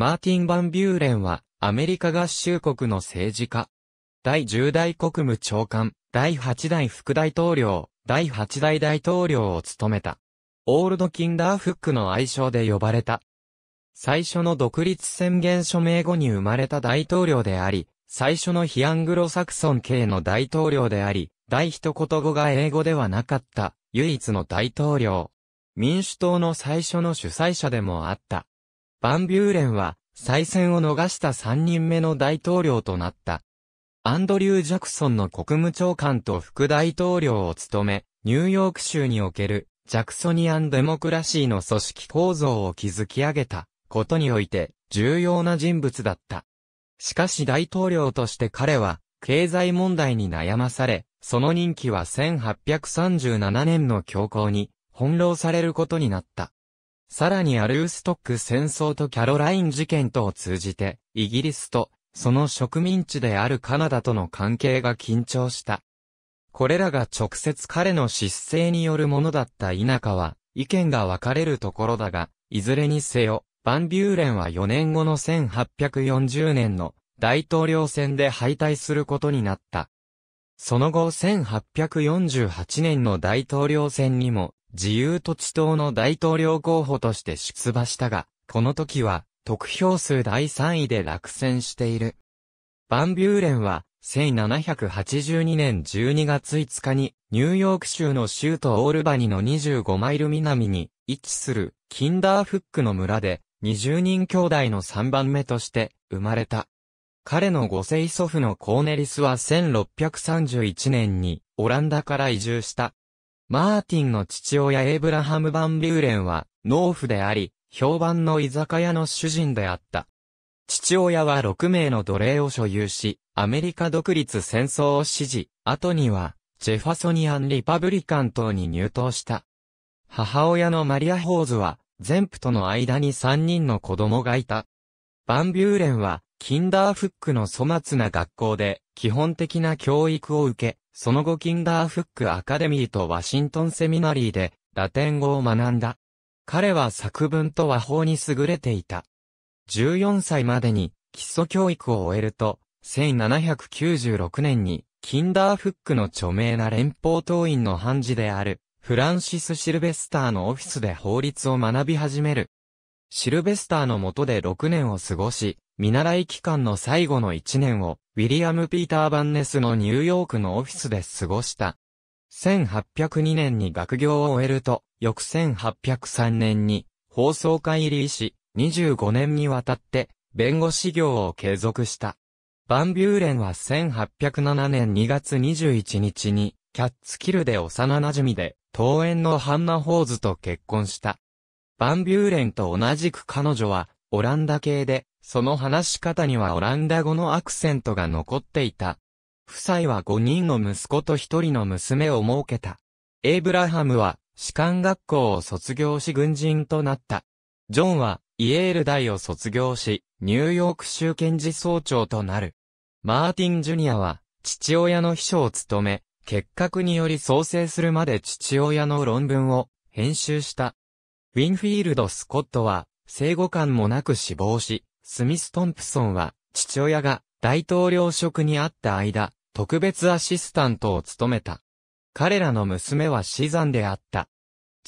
マーティン・バンビューレンは、アメリカ合衆国の政治家。第10代国務長官、第8代副大統領、第8代大統領を務めた。オールド・キンダーフックの愛称で呼ばれた。最初の独立宣言署名後に生まれた大統領であり、最初のヒアングロサクソン系の大統領であり、第一言語が英語ではなかった、唯一の大統領。民主党の最初の主催者でもあった。バンビューレンは、再選を逃した3人目の大統領となった。アンドリュー・ジャクソンの国務長官と副大統領を務め、ニューヨーク州における、ジャクソニアン・デモクラシーの組織構造を築き上げた、ことにおいて、重要な人物だった。しかし大統領として彼は、経済問題に悩まされ、その任期は1837年の教皇に、翻弄されることになった。さらにアルーストック戦争とキャロライン事件とを通じて、イギリスと、その植民地であるカナダとの関係が緊張した。これらが直接彼の失勢によるものだった田舎は、意見が分かれるところだが、いずれにせよ、バンビューレンは4年後の1840年の大統領選で敗退することになった。その後1848年の大統領選にも自由土地党の大統領候補として出馬したが、この時は、得票数第3位で落選している。バンビューレンは、1782年12月5日に、ニューヨーク州の州都オールバニの25マイル南に位置する、キンダーフックの村で、20人兄弟の3番目として生まれた。彼のご生祖父のコーネリスは1631年にオランダから移住したマーティンの父親エイブラハム・バンビューレンは、農夫であり、評判の居酒屋の主人であった。父親は6名の奴隷を所有し、アメリカ独立戦争を支持、後には、ジェファソニアン・リパブリカン党に入党した。母親のマリア・ホーズは、全夫との間に3人の子供がいた。バンビューレンは、キンダーフックの粗末な学校で基本的な教育を受け、その後キンダーフックアカデミーとワシントンセミナリーでラテン語を学んだ。彼は作文と和法に優れていた。14歳までに基礎教育を終えると、1796年にキンダーフックの著名な連邦党員の判事であるフランシス・シルベスターのオフィスで法律を学び始める。シルベスターの下で6年を過ごし、見習い期間の最後の1年を、ウィリアム・ピーター・バンネスのニューヨークのオフィスで過ごした。1802年に学業を終えると、翌1803年に、放送会入りし、25年にわたって、弁護士業を継続した。バンビューレンは1807年2月21日に、キャッツキルで幼馴染で、桃園のハンナ・ホーズと結婚した。バンビューレンと同じく彼女は、オランダ系で、その話し方にはオランダ語のアクセントが残っていた。夫妻は5人の息子と1人の娘を設けた。エイブラハムは、士官学校を卒業し軍人となった。ジョンは、イエール大を卒業し、ニューヨーク州検事総長となる。マーティン・ジュニアは、父親の秘書を務め、結核により創生するまで父親の論文を編集した。ウィンフィールド・スコットは、生後間もなく死亡し、スミス・トンプソンは、父親が大統領職にあった間、特別アシスタントを務めた。彼らの娘は死産であった。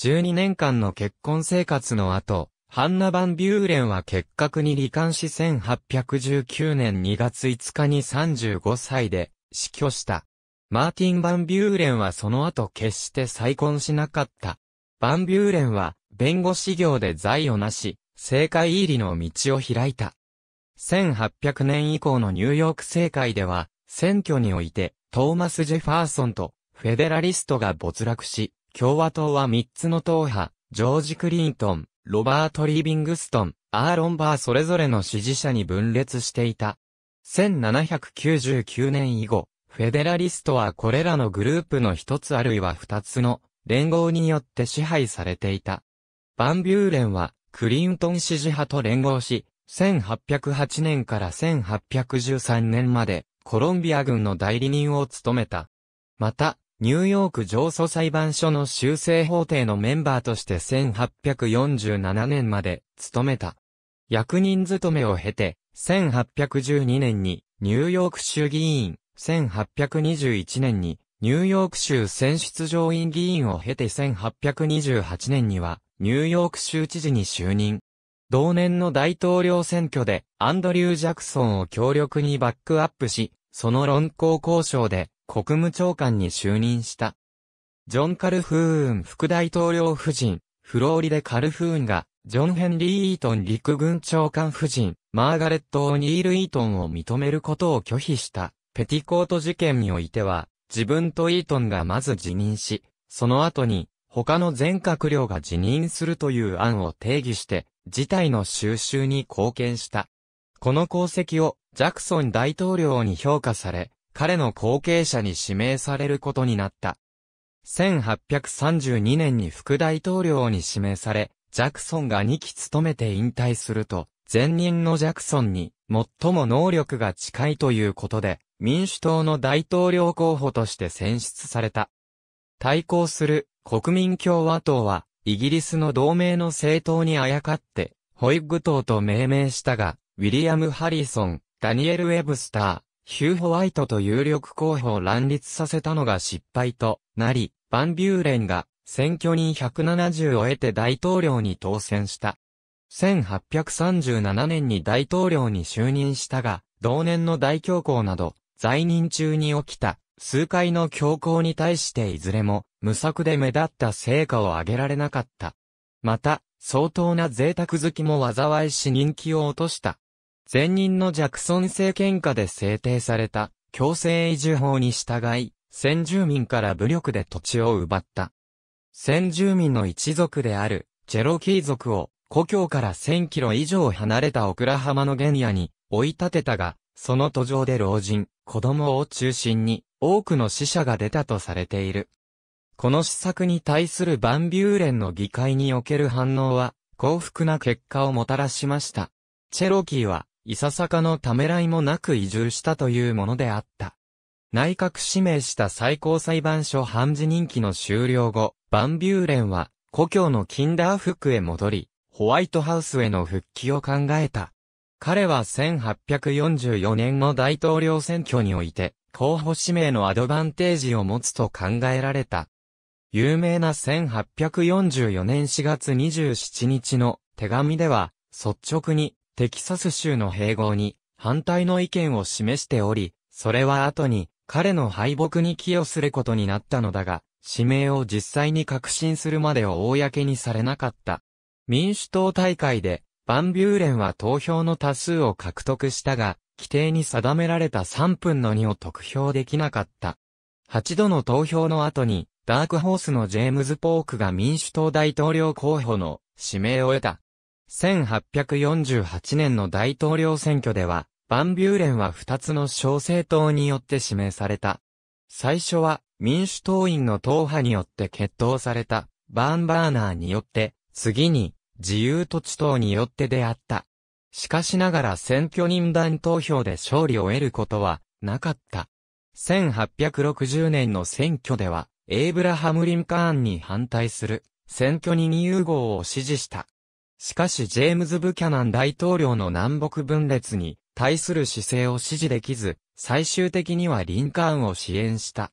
12年間の結婚生活の後、ハンナ・バン・ビューレンは結核に罹患し1819年2月5日に35歳で死去した。マーティン・バン・ビューレンはその後決して再婚しなかった。バン・ビューレンは弁護士業で財をなし、政界入りの道を開いた。1800年以降のニューヨーク政界では、選挙において、トーマス・ジェファーソンと、フェデラリストが没落し、共和党は3つの党派、ジョージ・クリントン、ロバート・リービングストン、アーロン・バーそれぞれの支持者に分裂していた。1799年以後、フェデラリストはこれらのグループの一つあるいは二つの連合によって支配されていた。バンビューレンは、クリントン支持派と連合し、1808年から1813年まで、コロンビア軍の代理人を務めた。また、ニューヨーク上訴裁判所の修正法廷のメンバーとして1847年まで務めた。役人勤めを経て、1812年にニューヨーク州議員、1821年にニューヨーク州選出上院議員を経て1828年にはニューヨーク州知事に就任。同年の大統領選挙でアンドリュー・ジャクソンを強力にバックアップし、その論考交渉で国務長官に就任した。ジョン・カルフーン副大統領夫人、フローリでカルフーンが、ジョン・ヘンリー・イートン陸軍長官夫人、マーガレット・オニール・イートンを認めることを拒否した、ペティコート事件においては、自分とイートンがまず辞任し、その後に、他の全閣僚が辞任するという案を定義して、事態の収集に貢献した。この功績をジャクソン大統領に評価され、彼の後継者に指名されることになった。1832年に副大統領に指名され、ジャクソンが2期務めて引退すると、前任のジャクソンに最も能力が近いということで、民主党の大統領候補として選出された。対抗する国民共和党は、イギリスの同盟の政党にあやかって、ホイッグ党と命名したが、ウィリアム・ハリソン、ダニエル・ウェブスター、ヒュー・ホワイトと有力候補を乱立させたのが失敗となり、バンビューレンが選挙人170を得て大統領に当選した。1837年に大統領に就任したが、同年の大恐慌など、在任中に起きた数回の恐慌に対していずれも無策で目立った成果を上げられなかった。また、相当な贅沢好きも災いし人気を落とした。前任のジャクソン政権下で制定された強制移住法に従い、先住民から武力で土地を奪った。先住民の一族であるチェロキー族を故郷から1000キロ以上離れたオクラハマの原野に追い立てたが、その途上で老人、子供を中心に多くの死者が出たとされている。この施策に対するバンビューレンの議会における反応は、幸福な結果をもたらしました。チェロキーは、いささかのためらいもなく移住したというものであった。内閣指名した最高裁判所判事任期の終了後、バンビューレンは、故郷のキンダーフクへ戻り、ホワイトハウスへの復帰を考えた。彼は1844年の大統領選挙において、候補指名のアドバンテージを持つと考えられた。有名な1844年4月27日の手紙では、率直にテキサス州の併合に反対の意見を示しており、それは後に彼の敗北に寄与することになったのだが、指名を実際に確信するまでを公にされなかった。民主党大会で、バンビューレンは投票の多数を獲得したが、規定に定められた3分の2を得票できなかった。8度の投票の後に、ダークホースのジェームズ・ポークが民主党大統領候補の指名を得た。1848年の大統領選挙では、バンビューレンは2つの小政党によって指名された。最初は民主党員の党派によって決闘されたバーンバーナーによって、次に自由土地党によって出会った。しかしながら選挙人団投票で勝利を得ることはなかった。1860年の選挙ではエイブラハム・リンカーンに反対する選挙人融合を支持した。しかしジェームズ・ブキャナン大統領の南北分裂に対する姿勢を支持できず、最終的にはリンカーンを支援した。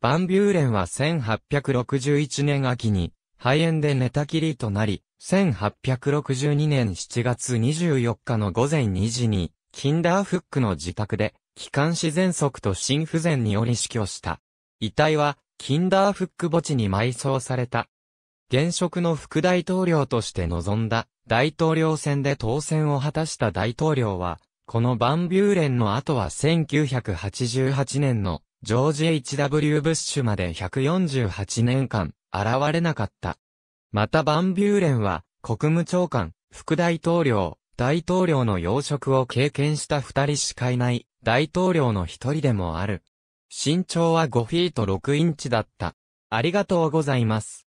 バンビューレンは1861年秋に肺炎で寝たきりとなり、1862年7月24日の午前2時に、キンダーフックの自宅で、気管支喘息と心不全により死去した。遺体は、キンダーフック墓地に埋葬された。現職の副大統領として臨んだ大統領選で当選を果たした大統領は、このバンビューレンの後は1988年のジョージ H.W. ブッシュまで148年間現れなかった。またバンビューレンは国務長官、副大統領、大統領の要職を経験した二人しかいない大統領の一人でもある。身長は5フィート6インチだった。ありがとうございます。